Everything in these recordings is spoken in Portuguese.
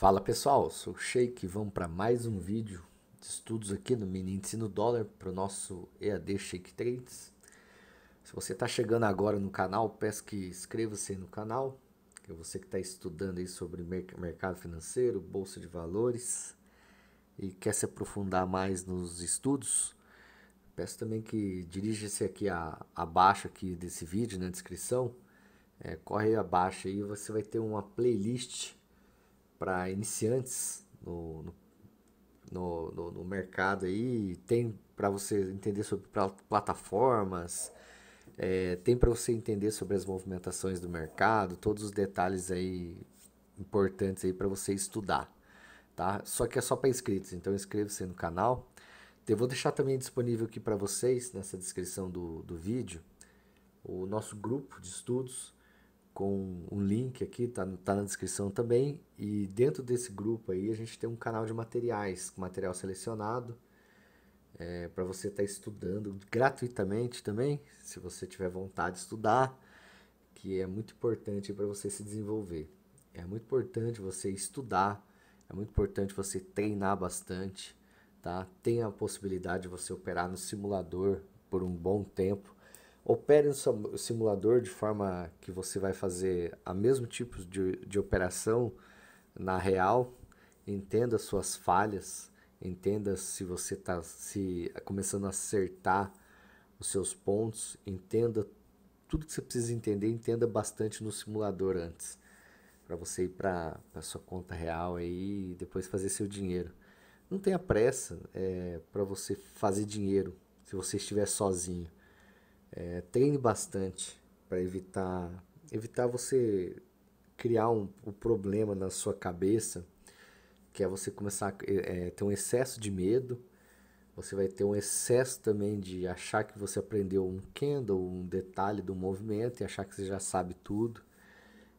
Fala pessoal, sou o Sheik, vamos para mais um vídeo de estudos aqui no Mini Ensino Dólar para o nosso EAD Shake Trades. Se você está chegando agora no canal, peço que inscreva-se no canal, que é você que está estudando aí sobre mercado financeiro, bolsa de valores e quer se aprofundar mais nos estudos, peço também que dirija-se aqui a, abaixo aqui desse vídeo, na descrição, é, corre abaixo aí, você vai ter uma playlist para iniciantes no, no no, no, mercado aí tem para você entender sobre plataformas é, tem para você entender sobre as movimentações do mercado todos os detalhes aí importantes aí para você estudar tá só que é só para inscritos então inscreva-se no canal eu vou deixar também disponível aqui para vocês nessa descrição do, do vídeo o nosso grupo de estudos com um link aqui, tá, tá na descrição também. E dentro desse grupo aí a gente tem um canal de materiais, material selecionado, é, para você estar tá estudando gratuitamente também, se você tiver vontade de estudar, que é muito importante para você se desenvolver. É muito importante você estudar, é muito importante você treinar bastante, tá? Tem a possibilidade de você operar no simulador por um bom tempo opere no simulador de forma que você vai fazer a mesmo tipo de, de operação na real, entenda suas falhas, entenda se você está se começando a acertar os seus pontos, entenda tudo que você precisa entender, entenda bastante no simulador antes, para você ir para a sua conta real aí, e depois fazer seu dinheiro. Não tenha pressa é, para você fazer dinheiro se você estiver sozinho é, treine bastante para evitar evitar você criar um, um, problema na sua cabeça, que é você começar a é, ter um excesso de medo, você vai ter um excesso também de achar que você aprendeu um candle, um detalhe do movimento e achar que você já sabe tudo.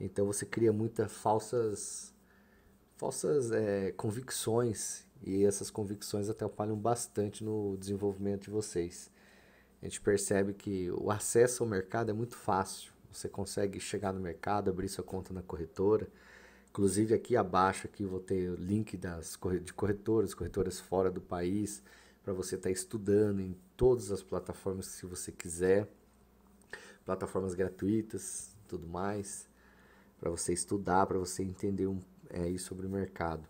Então você cria muitas falsas, falsas é, convicções e essas convicções atrapalham bastante no desenvolvimento de vocês a gente percebe que o acesso ao mercado é muito fácil. Você consegue chegar no mercado, abrir sua conta na corretora. Inclusive aqui abaixo aqui vou ter o link das de corretoras, corretoras fora do país, para você estar tá estudando em todas as plataformas se você quiser. Plataformas gratuitas, tudo mais, para você estudar, para você entender um, é, sobre o mercado.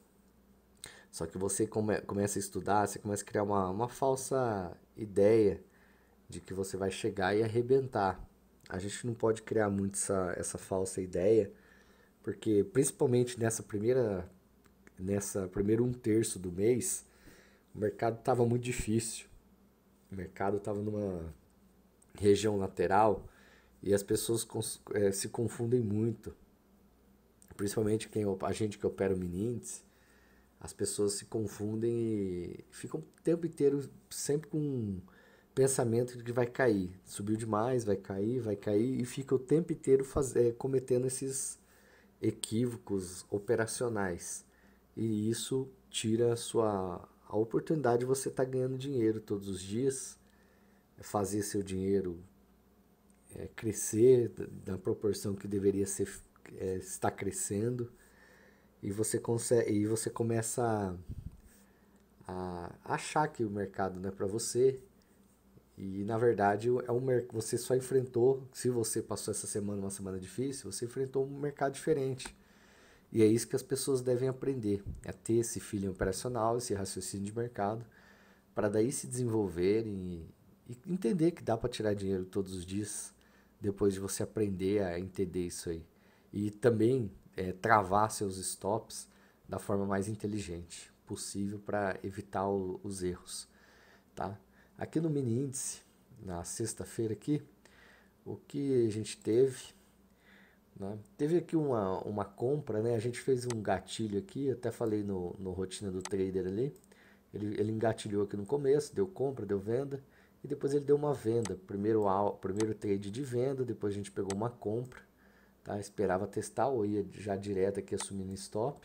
Só que você come, começa a estudar, você começa a criar uma, uma falsa ideia de que você vai chegar e arrebentar. A gente não pode criar muito essa, essa falsa ideia, porque principalmente nessa primeira nessa primeiro um terço do mês, o mercado estava muito difícil. O mercado estava numa região lateral e as pessoas eh, se confundem muito. Principalmente quem a gente que opera o Minintes, as pessoas se confundem e ficam o tempo inteiro sempre com pensamento de que vai cair. Subiu demais, vai cair, vai cair, e fica o tempo inteiro faz, é, cometendo esses equívocos operacionais. E isso tira a sua a oportunidade de você estar tá ganhando dinheiro todos os dias, é fazer seu dinheiro é, crescer da, proporção que deveria ser, é, estar crescendo. E você, consegue, e você começa a, a achar que o mercado não é para você, e na verdade é um você só enfrentou, se você passou essa semana uma semana difícil, você enfrentou um mercado diferente. E é isso que as pessoas devem aprender, é ter esse feeling operacional, esse raciocínio de mercado, para daí se desenvolverem e, e entender que dá para tirar dinheiro todos os dias, depois de você aprender a entender isso aí. E também é, travar seus stops da forma mais inteligente possível para evitar o, os erros, tá? Aqui no mini índice, na sexta-feira aqui, o que a gente teve? Né? Teve aqui uma, uma compra, né? a gente fez um gatilho aqui, até falei no, no rotina do trader ali, ele, ele engatilhou aqui no começo, deu compra, deu venda, e depois ele deu uma venda, primeiro, primeiro trade de venda, depois a gente pegou uma compra, tá? esperava testar ou ia já direto aqui assumindo stop,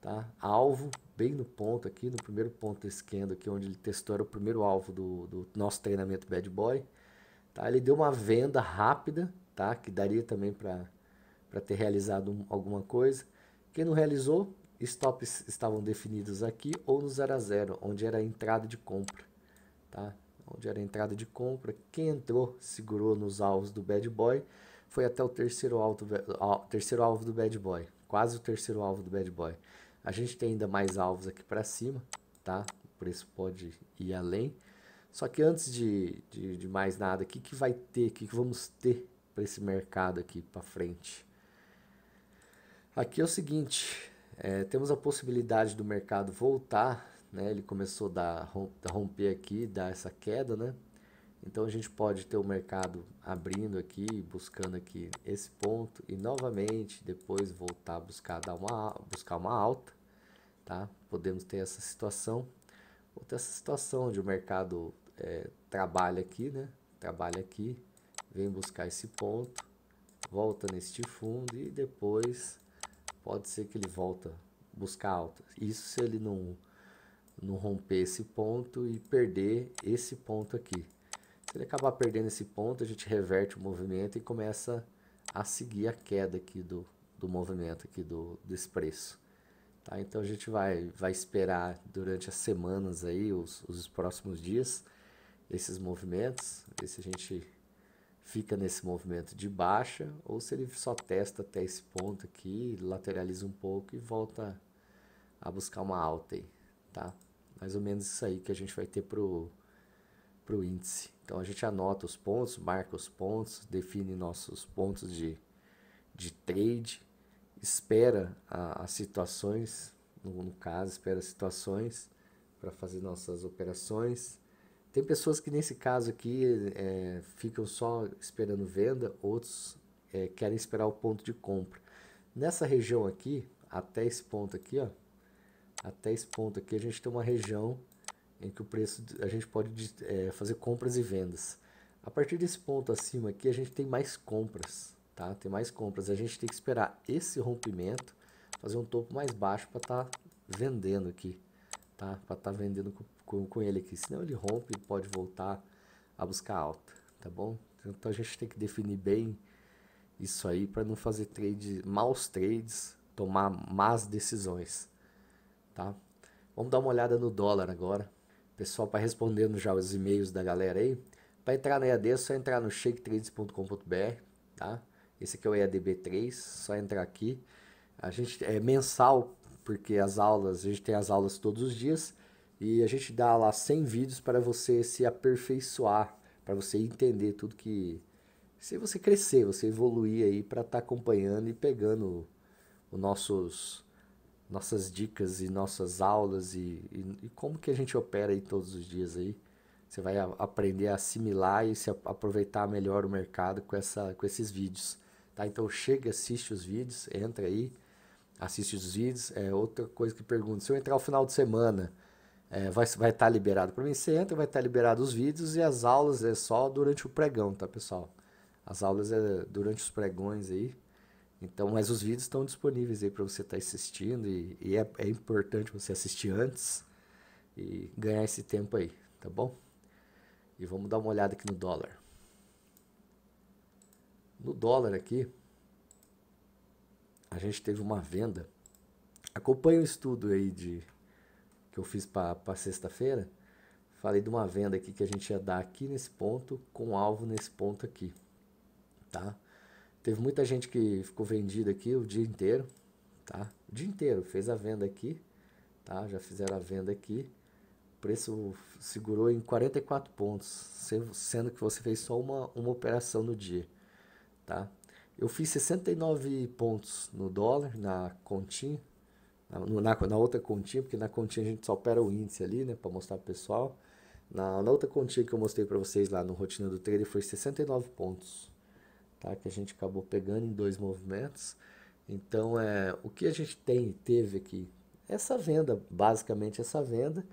tá? alvo bem no ponto aqui, no primeiro ponto esquerdo aqui, onde ele testou, era o primeiro alvo do, do nosso treinamento Bad Boy. Tá? Ele deu uma venda rápida, tá? que daria também para ter realizado um, alguma coisa. Quem não realizou, stops estavam definidos aqui ou no 0 a 0, onde era a entrada de compra. Tá? Onde era a entrada de compra, quem entrou segurou nos alvos do Bad Boy foi até o terceiro alvo, terceiro alvo do Bad Boy, quase o terceiro alvo do Bad Boy. A gente tem ainda mais alvos aqui para cima, tá? O preço pode ir além. Só que antes de, de, de mais nada, o que, que vai ter, o que, que vamos ter para esse mercado aqui para frente? Aqui é o seguinte, é, temos a possibilidade do mercado voltar, né? Ele começou a romper aqui, dar essa queda, né? Então a gente pode ter o mercado abrindo aqui, buscando aqui esse ponto e novamente depois voltar a buscar, dar uma, buscar uma alta, tá? Podemos ter essa situação, ou ter essa situação onde o mercado é, trabalha aqui, né? Trabalha aqui, vem buscar esse ponto, volta neste fundo e depois pode ser que ele volta buscar alta. Isso se ele não, não romper esse ponto e perder esse ponto aqui. Se ele acabar perdendo esse ponto, a gente reverte o movimento e começa a seguir a queda aqui do, do movimento aqui do, desse preço. Tá? Então a gente vai, vai esperar durante as semanas aí, os, os próximos dias, esses movimentos, ver se a gente fica nesse movimento de baixa ou se ele só testa até esse ponto aqui, lateraliza um pouco e volta a buscar uma alta aí, tá? Mais ou menos isso aí que a gente vai ter pro, pro índice. Então a gente anota os pontos, marca os pontos, define nossos pontos de, de trade, espera as situações, no, no caso, espera as situações para fazer nossas operações. Tem pessoas que nesse caso aqui é, ficam só esperando venda, outros é, querem esperar o ponto de compra. Nessa região aqui, até esse ponto aqui, ó, até esse ponto aqui, a gente tem uma região em que o preço a gente pode é, fazer compras e vendas. A partir desse ponto acima aqui, a gente tem mais compras, tá? Tem mais compras. A gente tem que esperar esse rompimento, fazer um topo mais baixo para estar tá vendendo aqui, tá? Para estar tá vendendo com, com, com, ele aqui. Senão ele rompe e pode voltar a buscar alta, tá bom? Então a gente tem que definir bem isso aí para não fazer trade, maus trades, tomar más decisões, tá? Vamos dar uma olhada no dólar agora pessoal para respondendo já os e-mails da galera aí. Para entrar na EAD é só entrar no shaketrades.com.br, tá? Esse aqui é o EADB3, só entrar aqui. A gente é mensal, porque as aulas, a gente tem as aulas todos os dias e a gente dá lá 100 vídeos para você se aperfeiçoar, para você entender tudo que se você crescer, você evoluir aí para estar tá acompanhando e pegando os nossos nossas dicas e nossas aulas e, e, e, como que a gente opera aí todos os dias aí. Você vai a, aprender a assimilar e se a, aproveitar melhor o mercado com, essa, com esses vídeos. Tá? Então chega, assiste os vídeos, entra aí, assiste os vídeos. É outra coisa que pergunto, se eu entrar ao final de semana, é, vai estar vai tá liberado para mim? Você entra, vai estar tá liberado os vídeos e as aulas é só durante o pregão, tá pessoal? As aulas é durante os pregões aí. Então, mas os vídeos estão disponíveis aí para você estar tá assistindo e, e é, é, importante você assistir antes e ganhar esse tempo aí, tá bom? E vamos dar uma olhada aqui no dólar. No dólar aqui, a gente teve uma venda. Acompanhe o estudo aí de que eu fiz para sexta-feira. Falei de uma venda aqui que a gente ia dar aqui nesse ponto com alvo nesse ponto aqui, tá? Teve muita gente que ficou vendida aqui o dia inteiro, tá? O dia inteiro, fez a venda aqui, tá? Já fizeram a venda aqui. O preço segurou em 44 pontos, sendo que você fez só uma, uma operação no dia, tá? Eu fiz 69 pontos no dólar, na continha, na, na, outra continha, porque na continha a gente só opera o índice ali, né, para mostrar pro pessoal. Na, na outra continha que eu mostrei para vocês lá no Rotina do Trader foi 69 pontos, tá? que a gente acabou pegando em dois movimentos. Então, é, o que a gente tem teve aqui? Essa venda, basicamente essa venda.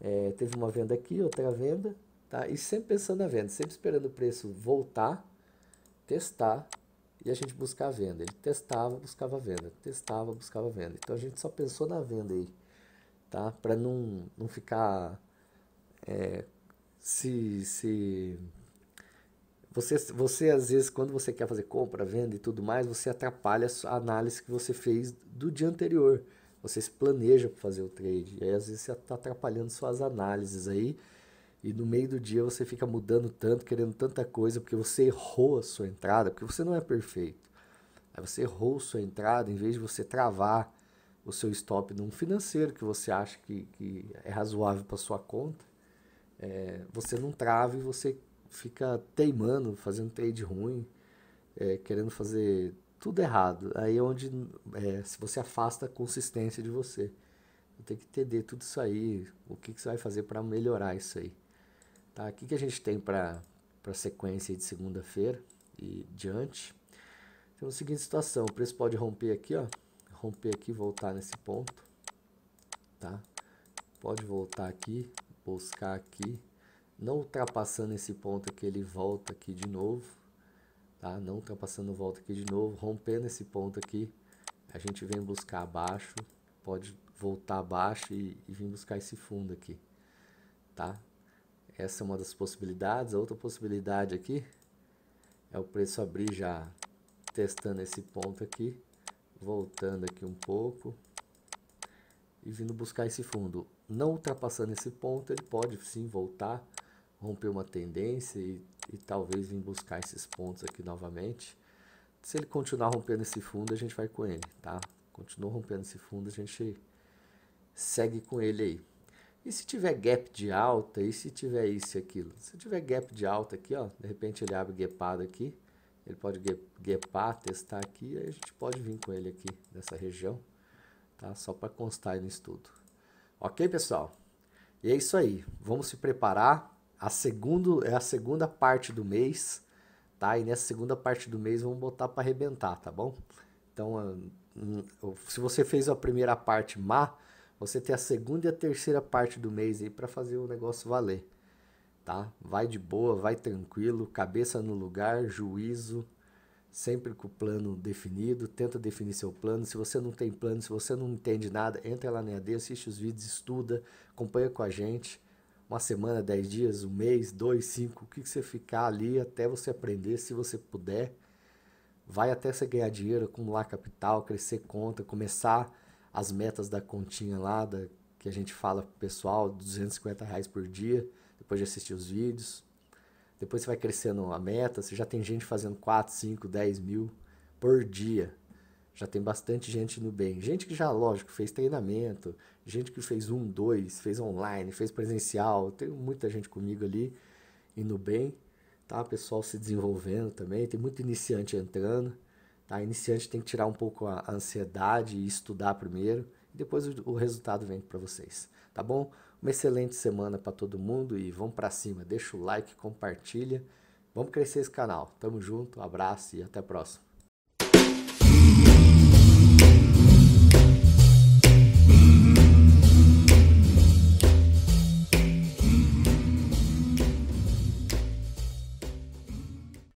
É, teve uma venda aqui, outra venda, tá? E sempre pensando na venda, sempre esperando o preço voltar, testar e a gente buscar a venda. Ele testava, buscava a venda, testava, buscava a venda. Então a gente só pensou na venda aí, tá? Para não, não ficar é, se, se você, você, às vezes, quando você quer fazer compra, venda e tudo mais, você atrapalha a análise que você fez do dia anterior. Você se planeja para fazer o trade. E aí, às vezes, você está atrapalhando suas análises aí. E no meio do dia você fica mudando tanto, querendo tanta coisa, porque você errou a sua entrada, porque você não é perfeito. Aí você errou a sua entrada, em vez de você travar o seu stop num financeiro que você acha que, que é razoável para sua conta, é, você não trava e você fica teimando, fazendo trade ruim, é, querendo fazer tudo errado. Aí é onde é, se você afasta a consistência de você. Tem que entender tudo isso aí, o que, que você vai fazer para melhorar isso aí. Tá? O que, que a gente tem para a sequência de segunda-feira e diante? Temos a seguinte situação, o preço pode romper aqui, ó, romper aqui voltar nesse ponto, tá? Pode voltar aqui, buscar aqui, não ultrapassando esse ponto que ele volta aqui de novo, tá? Não ultrapassando volta aqui de novo, rompendo esse ponto aqui, a gente vem buscar abaixo, pode voltar abaixo e, e vir buscar esse fundo aqui, tá? Essa é uma das possibilidades. A outra possibilidade aqui é o preço abrir já testando esse ponto aqui, voltando aqui um pouco e vindo buscar esse fundo. Não ultrapassando esse ponto, ele pode sim voltar romper uma tendência e, e talvez vir buscar esses pontos aqui novamente. Se ele continuar rompendo esse fundo, a gente vai com ele, tá? Continua rompendo esse fundo, a gente segue com ele aí. E se tiver gap de alta, e se tiver isso e aquilo? Se tiver gap de alta aqui, ó, de repente ele abre gapado aqui, ele pode gapar, testar aqui, aí a gente pode vir com ele aqui nessa região, tá? Só para constar aí no estudo. Ok, pessoal? E é isso aí. Vamos se preparar a segundo, é a segunda parte do mês, tá? E nessa segunda parte do mês vamos botar para arrebentar, tá bom? Então, ah, hum, se você fez a primeira parte má, você tem a segunda e a terceira parte do mês aí para fazer o negócio valer, tá? Vai de boa, vai tranquilo, cabeça no lugar, juízo, sempre com o plano definido, tenta definir seu plano. Se você não tem plano, se você não entende nada, entra lá na EAD, assiste os vídeos, estuda, acompanha com a gente uma semana, dez dias, um mês, dois, cinco, o que, que você ficar ali até você aprender, se você puder. Vai até você ganhar dinheiro, acumular capital, crescer conta, começar as metas da continha lá, da, que a gente fala pro pessoal, 250 reais por dia, depois de assistir os vídeos. Depois você vai crescendo a meta, você já tem gente fazendo 4, 5, 10 mil por dia já tem bastante gente no bem. Gente que já, lógico, fez treinamento, gente que fez um, dois, fez online, fez presencial. Tem muita gente comigo ali e no bem, tá? O pessoal se desenvolvendo também, tem muito iniciante entrando. Tá? Iniciante tem que tirar um pouco a ansiedade e estudar primeiro. E depois o, o resultado vem para vocês, tá bom? Uma excelente semana para todo mundo e vamos para cima. Deixa o like, compartilha. Vamos crescer esse canal. Tamo junto, abraço e até a próxima.